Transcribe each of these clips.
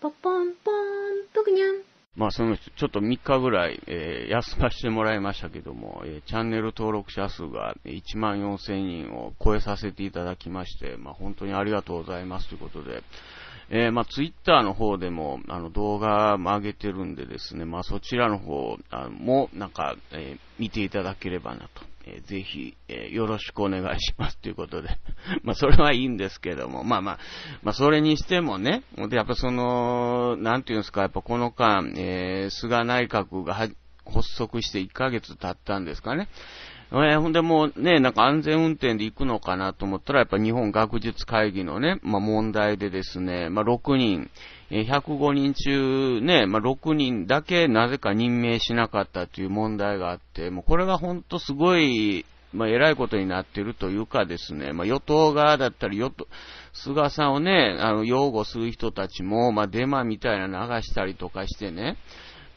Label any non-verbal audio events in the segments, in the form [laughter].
ポポンポン、ぷくにゃん。まあ、そのちょっと3日ぐらい、えー、休ませてもらいましたけども、えー、チャンネル登録者数が1万4000人を超えさせていただきまして、まあ、本当にありがとうございますということで、えー、まあ、ツイッターの方でも、あの、動画も上げてるんでですね、まあ、そちらの方も、なんか、えー、見ていただければなと。えー、ぜひ、えー、よろしくお願いしますということで [laughs] まあ、それはいいんですけども、まあまあ、まあ、それにしてもね、やっぱその、なんていうんですか、やっぱこの間、えー、菅内閣が発足して1ヶ月経ったんですかね。えー、ほんでもうね、なんか安全運転で行くのかなと思ったら、やっぱ日本学術会議のね、まあ、問題でですね、まあ、6人、105人中ね、まあ、6人だけなぜか任命しなかったという問題があって、もうこれが本当すごい、まあ、偉いことになってるというかですね、まあ、与党側だったり、与党、菅さんをね、あの、擁護する人たちも、まあ、デマみたいな流したりとかしてね、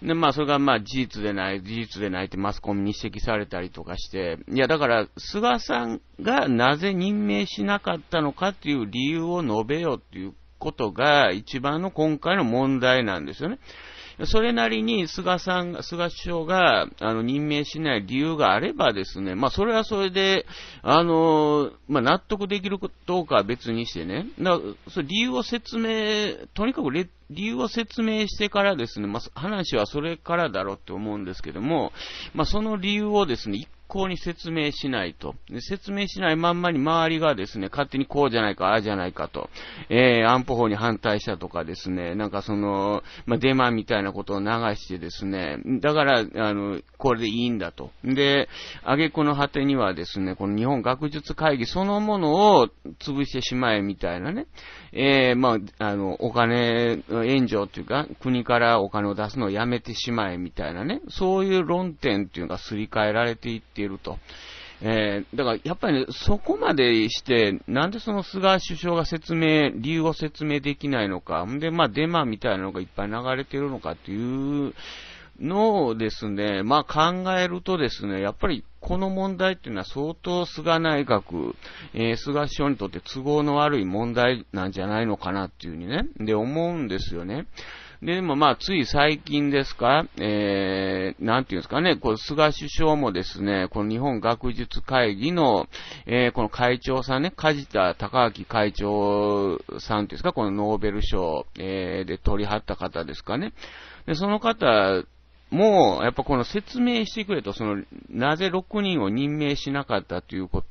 で、まあ、それがまあ、事実でない、事実でないってマスコミに指摘されたりとかして、いや、だから、菅さんがなぜ任命しなかったのかっていう理由を述べようっていうことが、一番の今回の問題なんですよね。それなりに菅さん、菅首相があの任命しない理由があればですね、まあ、それはそれで、あの、まあ、納得できるかどうかは別にしてね、だそ理由を説明、とにかく理由を説明してからですね、まあ、話はそれからだろうと思うんですけども、まあ、その理由をですね、向に説明しないと。説明しないまんまに周りがですね、勝手にこうじゃないか、ああじゃないかと、えー、安保法に反対したとかですね、なんかその、まあ、デマみたいなことを流してですね、だから、あの、これでいいんだと。で、挙句の果てにはですね、この日本学術会議そのものを潰してしまえみたいなね、えー、まあ、あの、お金、援助というか、国からお金を出すのをやめてしまえみたいなね、そういう論点っていうのがすり替えられていって、いると。えー、だからやっぱり、ね、そこまでして、なんでその菅首相が説明、理由を説明できないのか、んで、まあ、デマみたいなのがいっぱい流れてるのかっていうのをですね、まあ、考えるとですね、やっぱりこの問題っていうのは相当菅内閣、えー、菅首相にとって都合の悪い問題なんじゃないのかなっていうふうにね、で思うんですよね。で、でもまあ、つい最近ですか、えー、なんていうんですかね、こう、菅首相もですね、この日本学術会議の、えー、この会長さんね、梶田隆明会長さんっていうんですか、このノーベル賞、えー、で取り張った方ですかね。で、その方、もう、やっぱこの説明してくれと、その、なぜ6人を任命しなかったということ、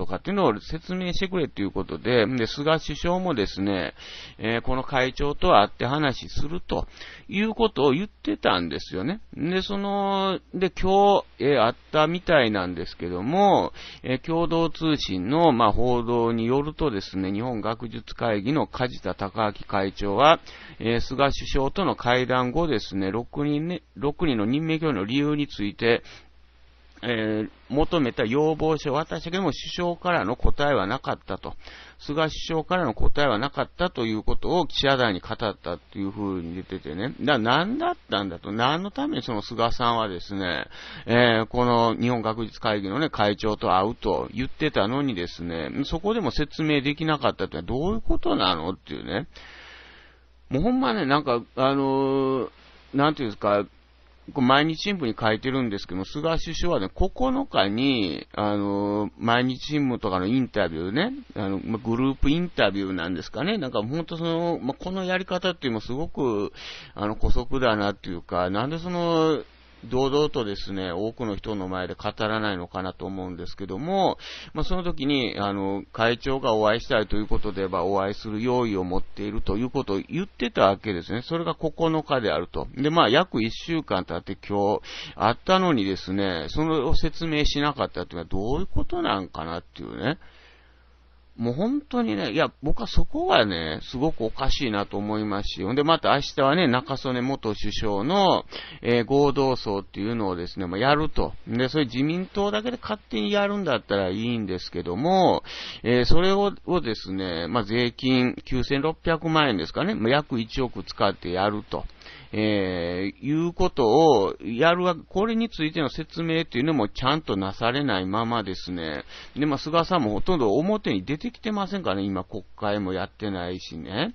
ことかっていうのを説明してくれということで、で、菅首相もですね、えー、この会長と会って話するということを言ってたんですよね。で、その、で、今日、えー、会ったみたいなんですけども、えー、共同通信の、まあ、報道によるとですね、日本学術会議の梶田隆明会長は、えー、菅首相との会談後ですね、6人ね、6人の任命協議の理由について、えー、求めた要望書を渡したけども、首相からの答えはなかったと。菅首相からの答えはなかったということを記者団に語ったというふうに出ててね。だ何だったんだと。何のためにその菅さんはですね、えー、この日本学術会議のね、会長と会うと言ってたのにですね、そこでも説明できなかったってどういうことなのっていうね。もうほんまね、なんか、あのー、なんていうんですか、毎日新聞に書いてるんですけど菅首相はね、9日に、あの、毎日新聞とかのインタビューね、あの、ま、グループインタビューなんですかね、なんか本当その、ま、このやり方っていうのもすごく、あの、古速だなっていうか、なんでその、堂々とですね、多くの人の前で語らないのかなと思うんですけども、まあ、その時に、あの、会長がお会いしたいということでまお会いする用意を持っているということを言ってたわけですね。それが9日であると。で、まあ、約1週間経って今日、あったのにですね、その説明しなかったっていうのはどういうことなんかなっていうね。もう本当にね、いや、僕はそこがね、すごくおかしいなと思いますし、ほんでまた明日はね、中曽根元首相の、えー、合同葬っていうのをですね、まあ、やると。で、それ自民党だけで勝手にやるんだったらいいんですけども、えー、それををですね、まあ、税金9600万円ですかね、ま約1億使ってやると。えー、いうことをやるわけ、これについての説明っていうのもちゃんとなされないままですね。で、まあ、菅さんもほとんど表に出てきてませんからね、今国会もやってないしね。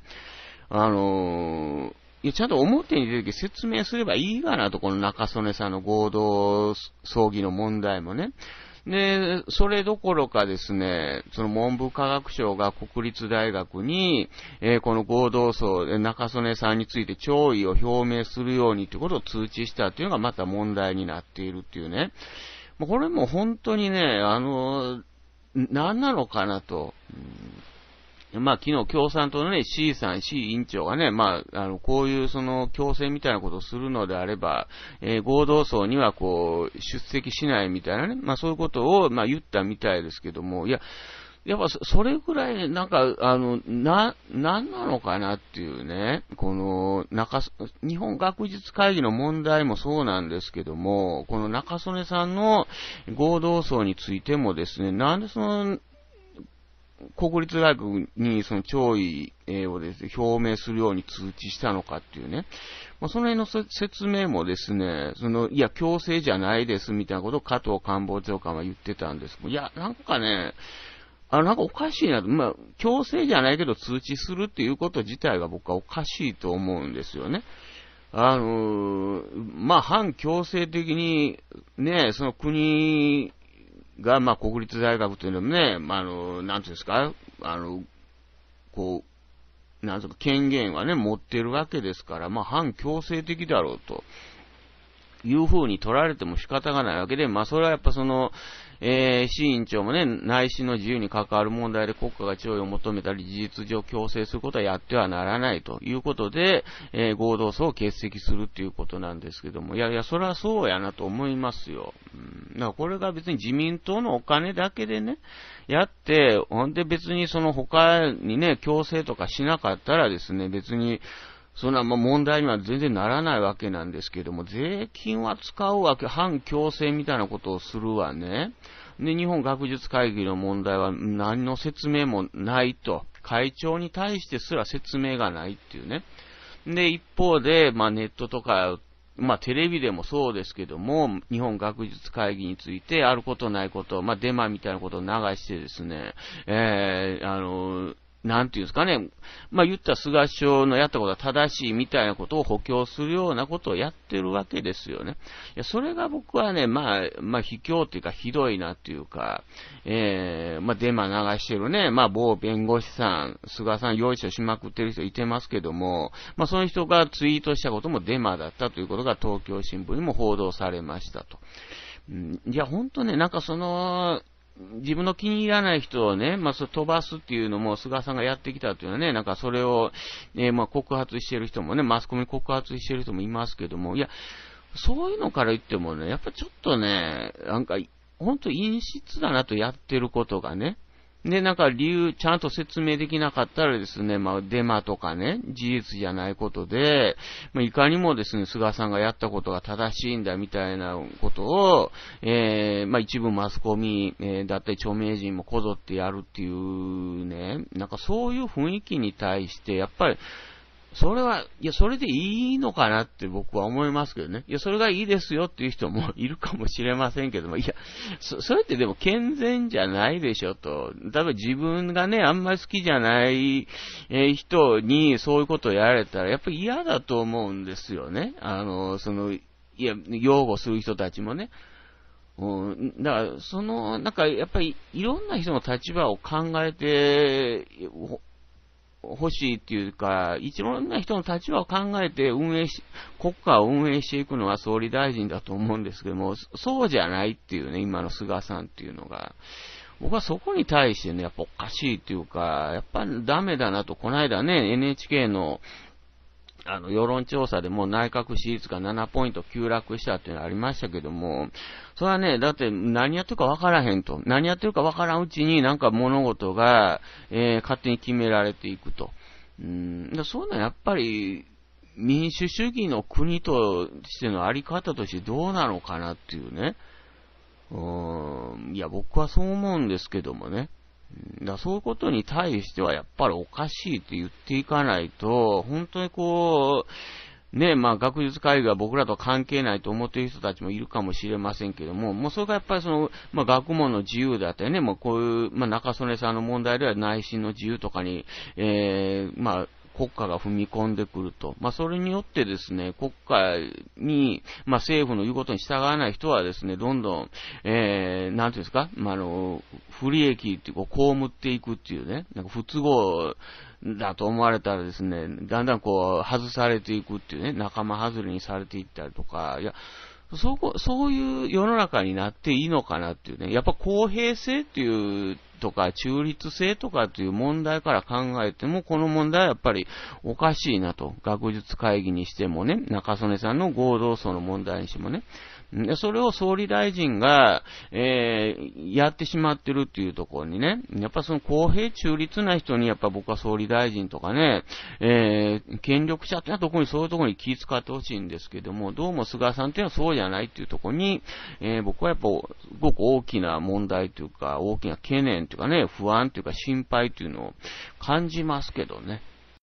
あのーいや、ちゃんと表に出てきて説明すればいいがなと、この中曽根さんの合同葬儀の問題もね。で、それどころかですね、その文部科学省が国立大学に、えー、この合同葬、中曽根さんについて弔意を表明するようにということを通知したというのがまた問題になっているっていうね。これも本当にね、あの、何なのかなと。うんまあ、昨日共産党のね、C さん、C 委員長がね、まあ、あの、こういうその強制みたいなことをするのであれば、えー、合同葬にはこう、出席しないみたいなね、まあ、そういうことを、まあ、言ったみたいですけども、いや、やっぱそれぐらい、なんか、あの、な、なんなのかなっていうね、この、中、日本学術会議の問題もそうなんですけども、この中曽根さんの合同葬についてもですね、なんでその、国立大学にその弔意をですね、表明するように通知したのかっていうね、まあ、その辺の説明もですね、その、いや、強制じゃないですみたいなことを加藤官房長官は言ってたんですけど、いや、なんかね、あなんかおかしいなと、まあ、強制じゃないけど通知するっていうこと自体が僕はおかしいと思うんですよね。あのー、まあ、反強制的に、ね、その国が、まあ、国立大学というのもね、まあ、あの、なんていうんですか、あの、こう、なんとか権限はね、持っているわけですから、まあ、反強制的だろうと。いうふうに取られても仕方がないわけで、まあ、それはやっぱその、えー、市委員長もね、内心の自由に関わる問題で国家が弔意を求めたり、事実上強制することはやってはならないということで、えー、合同層を欠席するということなんですけども、いやいや、それはそうやなと思いますよ。うん、だからこれが別に自民党のお金だけでね、やって、ほんで別にその他にね、強制とかしなかったらですね、別に、そんなま問題には全然ならないわけなんですけども、税金は使うわけ、反強制みたいなことをするわね。で、日本学術会議の問題は何の説明もないと。会長に対してすら説明がないっていうね。で、一方で、まあ、ネットとか、まあ、テレビでもそうですけども、日本学術会議について、あることないこと、まあ、デマみたいなことを流してですね、えー、あの、なんていうんですかね、まあ言った菅首相のやったことは正しいみたいなことを補強するようなことをやってるわけですよね。いや、それが僕はね、まあ、まあ卑怯というかひどいなっていうか、えー、まあデマ流してるね、まあ某弁護士さん、菅さん用意書しまくってる人いてますけども、まあその人がツイートしたこともデマだったということが東京新聞にも報道されましたと。うん、いや、ほんとね、なんかその、自分の気に入らない人をね、まあ、飛ばすっていうのも菅さんがやってきたっていうのはね、なんかそれを、えー、まあ、告発してる人もね、マスコミに告発してる人もいますけども、いや、そういうのから言ってもね、やっぱちょっとね、なんか、ほんと陰湿だなとやってることがね。で、なんか理由、ちゃんと説明できなかったらですね、まあ、デマとかね、事実じゃないことで、まあ、いかにもですね、菅さんがやったことが正しいんだみたいなことを、えー、まあ、一部マスコミ、えー、だって著名人もこぞってやるっていうね、なんかそういう雰囲気に対して、やっぱり、それは、いや、それでいいのかなって僕は思いますけどね。いや、それがいいですよっていう人もいるかもしれませんけども、いや、そ、それってでも健全じゃないでしょと。多分自分がね、あんまり好きじゃない、え人にそういうことをやられたら、やっぱり嫌だと思うんですよね。あの、その、いや、擁護する人たちもね。うん、だから、その、なんか、やっぱり、いろんな人の立場を考えて、欲しいっていうか、一番な人の立場を考えて運営し、国家を運営していくのは総理大臣だと思うんですけども、そうじゃないっていうね、今の菅さんっていうのが。僕はそこに対してね、やっぱおかしいっていうか、やっぱダメだなと、この間ね、NHK のあの、世論調査でも内閣支持率が7ポイント急落したっていうのありましたけども、それはね、だって何やってるかわからへんと。何やってるかわからんうちになんか物事が、えー、勝手に決められていくと。うん、そういうのはやっぱり、民主主義の国としてのあり方としてどうなのかなっていうね。うん、いや、僕はそう思うんですけどもね。だそういうことに対してはやっぱりおかしいって言っていかないと、本当にこう、ね、まあ学術会議は僕らと関係ないと思っている人たちもいるかもしれませんけども、もうそれがやっぱりその、まあ学問の自由だったりね、もうこういう、まあ中曽根さんの問題では内心の自由とかに、えー、まあ国家が踏み込んでくると。まあ、それによってですね、国家に、まあ、政府の言うことに従わない人はですね、どんどん、えー、なんていうんですか、まあ、あの、不利益っていうか、こむっていくっていうね、なんか不都合だと思われたらですね、だんだんこう、外されていくっていうね、仲間外れにされていったりとか、いや、そこ、そういう世の中になっていいのかなっていうね。やっぱ公平性っていうとか、中立性とかっていう問題から考えても、この問題はやっぱりおかしいなと。学術会議にしてもね、中曽根さんの合同層の問題にしてもね。で、それを総理大臣が、えー、やってしまってるっていうところにね、やっぱその公平中立な人に、やっぱ僕は総理大臣とかね、えー、権力者ってのは特にそういうところに気遣ってほしいんですけども、どうも菅さんっていうのはそうじゃないっていうところに、えー、僕はやっぱ、すごく大きな問題というか、大きな懸念というかね、不安というか心配というのを感じますけどね。